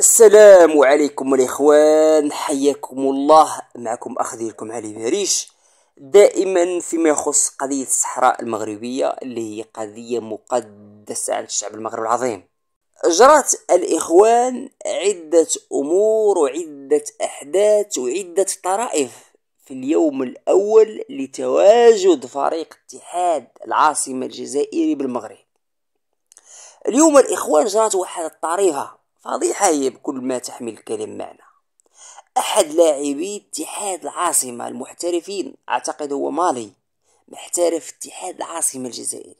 السلام عليكم الإخوان حياكم الله معكم أخ ديالكم علي بريش دائما فيما يخص قضية الصحراء المغربية اللي هي قضية مقدسة عند الشعب المغرب العظيم جرت الإخوان عدة أمور وعدة أحداث وعدة طرائف في اليوم الأول لتواجد فريق اتحاد العاصمة الجزائري بالمغرب اليوم الإخوان جرت واحد الطريفة فضيحة هي بكل ما تحمل الكلمة معنى أحد لاعبي اتحاد العاصمة المحترفين أعتقد هو مالي محترف اتحاد العاصمة الجزائري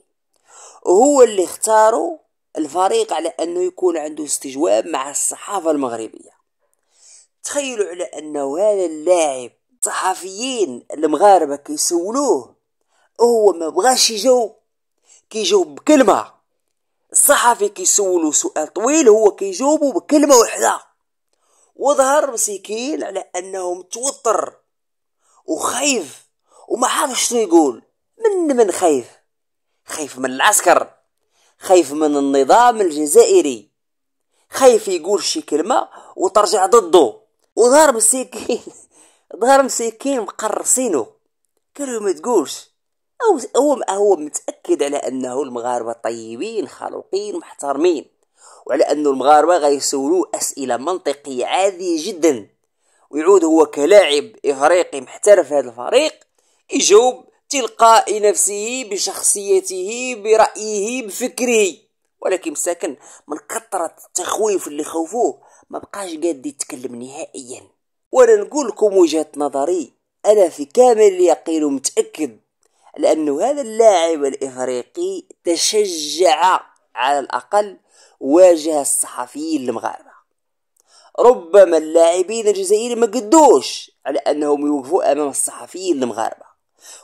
هو اللي اختاروا الفريق على أنه يكون عنده استجواب مع الصحافة المغربية تخيلوا على أنه هذا اللاعب الصحفيين المغاربة كيسولوه هو ما بغاش يجاوب كيجاوب بكلمة الصحفي كيسولو سؤال طويل هو كيجاوبو بكلمة واحدة وظهر مسكين على أنه متوتر وخايف وما عارفش شنو يقول من من خايف خايف من العسكر خايف من النظام الجزائري خايف يقول شي كلمة وترجع ضده وظهر مسكين ظهر مسكين مقرصينو قالوا ما تقولش أو هو متأكد على أنه المغاربة طيبين خلوقين محترمين وعلى أن المغاربة غيسولوا أسئلة منطقية عادية جدا ويعود هو كلاعب إفريقي محترف هذا الفريق يجاوب تلقاء نفسه بشخصيته برأيه بفكره ولكن مساكن من كثرة التخويف اللي خوفوه ما بقاش قاد يتكلم نهائيا وانا نقول لكم وجهة نظري انا في كامل اليقين ومتأكد لأنه هذا اللاعب الإفريقي تشجع على الأقل واجه الصحفيين المغاربة ربما اللاعبين الجزائريين ما قدوش على أنهم يوقفوا أمام الصحفيين المغاربة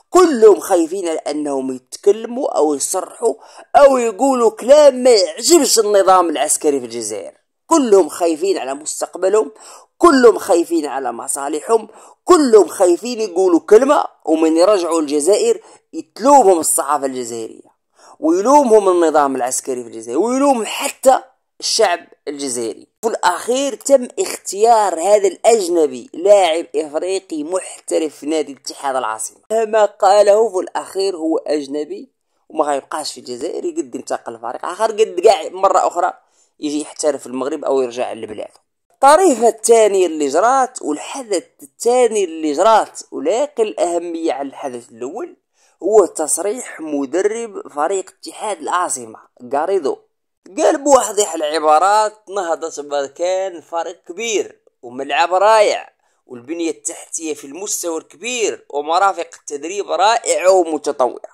كلهم خايفين على أنهم يتكلموا أو يصرحوا أو يقولوا كلام ما يعجبش النظام العسكري في الجزائر كلهم خايفين على مستقبلهم كلهم خايفين على مصالحهم كلهم خايفين يقولوا كلمة ومن يرجعوا الجزائر يتلومهم الصحافة الجزائرية ويلومهم النظام العسكري في الجزائر ويلوم حتى الشعب الجزائري في الأخير تم اختيار هذا الأجنبي لاعب إفريقي محترف في نادي الاتحاد العاصمة ما قاله في الأخير هو أجنبي وما غيبقاش في الجزائر قد انتقل لفريق آخر قد قاع مرة أخرى يجي يحترف المغرب او يرجع لبلاده الطريفة الثانية اللي جرات والحدث الثاني اللي جرات ولاقي الأهمية على الحدث الأول هو تصريح مدرب فريق اتحاد العاصمة غاريدو قال بوضح العبارات نهضة بركان فريق كبير وملعب رائع والبنية التحتية في المستوى الكبير ومرافق التدريب رائعة ومتطورة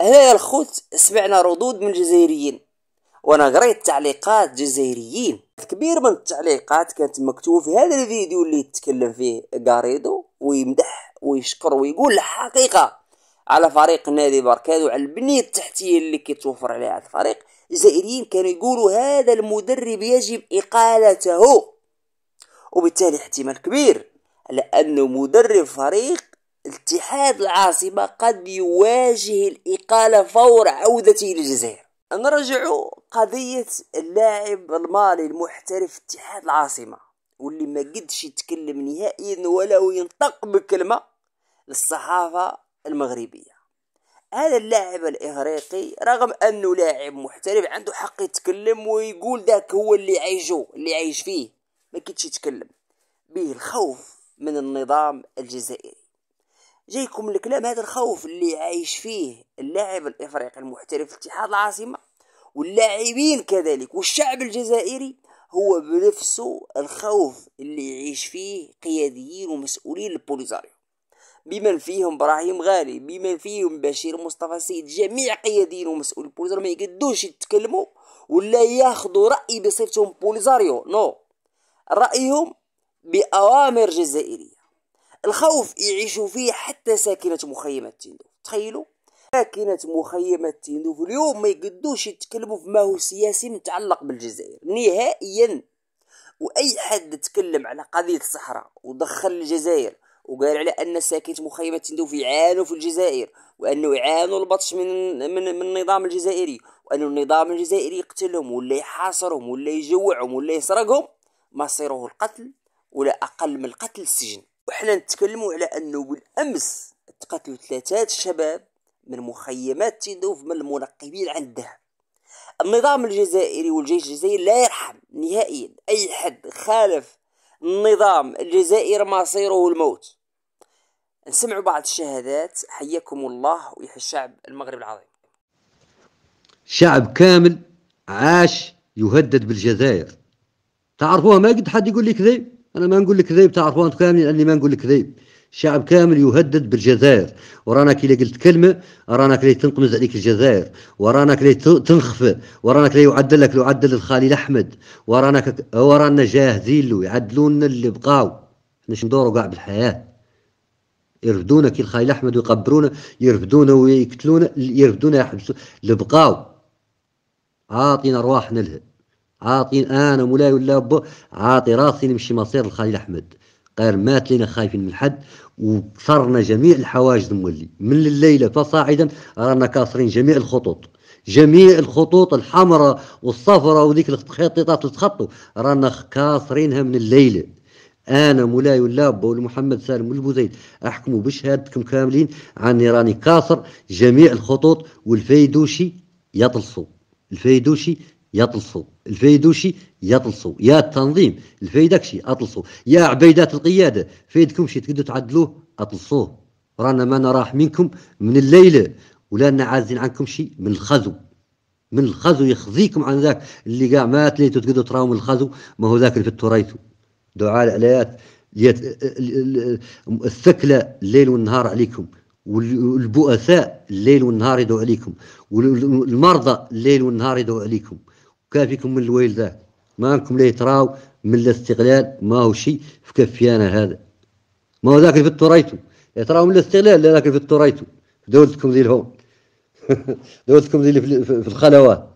هنا الخوت سمعنا ردود من الجزائريين وانا قريت تعليقات جزائريين كبير من التعليقات كانت مكتوب في هذا الفيديو اللي يتكلم فيه غاريدو ويمدح ويشكر ويقول الحقيقه على فريق نادي بركاد على البنيه التحتيه اللي كيتوفر عليها هذا الفريق الجزائريين كانوا يقولوا هذا المدرب يجب اقالته وبالتالي احتمال كبير على انه مدرب فريق اتحاد العاصمه قد يواجه الاقاله فور عودته للجزائر نرجعوا قضية اللاعب المالي المحترف اتحاد العاصمة واللي ما قدش يتكلم نهائيا ولا ينطق بكلمة للصحافة المغربية هذا اللاعب الإغريقي رغم أنه لاعب محترف عنده حق يتكلم ويقول ذاك هو اللي عايشه اللي عايش فيه ما كيتش يتكلم به الخوف من النظام الجزائري جايكم الكلام هذا الخوف اللي عايش فيه اللاعب الافريقي المحترف في اتحاد العاصمه واللاعبين كذلك والشعب الجزائري هو بنفسه الخوف اللي يعيش فيه قياديين ومسؤولين البوليزاريو بمن فيهم ابراهيم غالي بمن فيهم بشير مصطفى سيد جميع قياديين ومسؤولين البوليزاريو ما يقدوش يتكلموا ولا ياخذوا راي بصفتهم بوليزاريو نو رايهم باوامر جزائريه الخوف يعيش فيه حتى ساكنة مخيمات تيندوف تخيلوا ساكنة مخيمات تيندوف اليوم ما يقدوش يتكلموا في ما هو سياسي متعلق بالجزائر نهائيا واي حد تكلم على قضية الصحراء ودخل الجزائر وقال على ان ساكنة مخيمات تيندوف يعانوا في الجزائر وانه يعانوا البطش من من, من النظام الجزائري وان النظام الجزائري يقتلهم ولا يحاصرهم ولا يجوعهم ولا يسرقهم مصيره القتل ولا اقل من القتل السجن وحنا نتكلموا على انه بالامس تقاتلوا ثلاثات شباب من مخيمات تندوف من المنقبين عن الذهب النظام الجزائري والجيش الجزائري لا يرحم نهائيا اي حد خالف النظام الجزائري مصيره الموت نسمعوا بعض الشهادات حياكم الله ويحيي الشعب المغرب العظيم شعب كامل عاش يهدد بالجزائر تعرفوها ما قد حد يقول لك ذي انا ما نقول كذب تاع اخوان كاملين اني ما نقول كذب شعب كامل يهدد بالجزائر ورانا كي قلت كلمه رانا كي تنقمز عليك الجزائر ورانا كي تنخفى ورانا كي يعدل لك عدل الخالي الاحمد ورانا ورانا جاهزين له لنا اللي بقاو احنا ندوروا كاع بالحياه يرفدونا كي الخالي الاحمد ويقبرونا يرفدونا ويقتلونا يرفدونا يحبسونا اللي بقاو عاطينا ارواحنا لهم عاطي انا مولاي ولا بو عاطي راسي نمشي مصير الخليل احمد غير مات لنا خايفين من حد وكسرنا جميع الحواجز مولي من الليله فصاعدا رانا كاسرين جميع الخطوط جميع الخطوط الحمراء والصفراء وذيك الخطيطات اللي تخطوا رانا كاسرينها من الليله انا مولاي ولا بو والمحمد سالم والبوزيد احكموا بشهادتكم كاملين عني راني كاسر جميع الخطوط والفيدوشي يطلصوا الفيدوشي يطلصوا الفيدوشي يطلصوا يا التنظيم الفيدكشي اطلصوا يا عبيدات القياده فيدكم شي تقدروا تعدلوه اطلصوه رانا ما نراح منكم من الليله ولا عازين عنكم شي من الخزو من الخزو يخزيكم عن ذاك اللي كاع ما ليتو تقدروا تراهم من الخزو ما هو ذاك اللي في التريثو دعاء العلايات الثكله الليل والنهار عليكم والبؤساء الليل والنهار يدعو عليكم والمرضى الليل والنهار يدعو عليكم كافيكم من الويل ذا ما راكم ليه تراو من الاستغلال ما هو شيء في كفيانا هذا ما هو ذاك في التوريتو إيه، تراو من الاستغلال ذاك في التوريتو دولتكم ذي الهون دولتكم ذي في الخلوات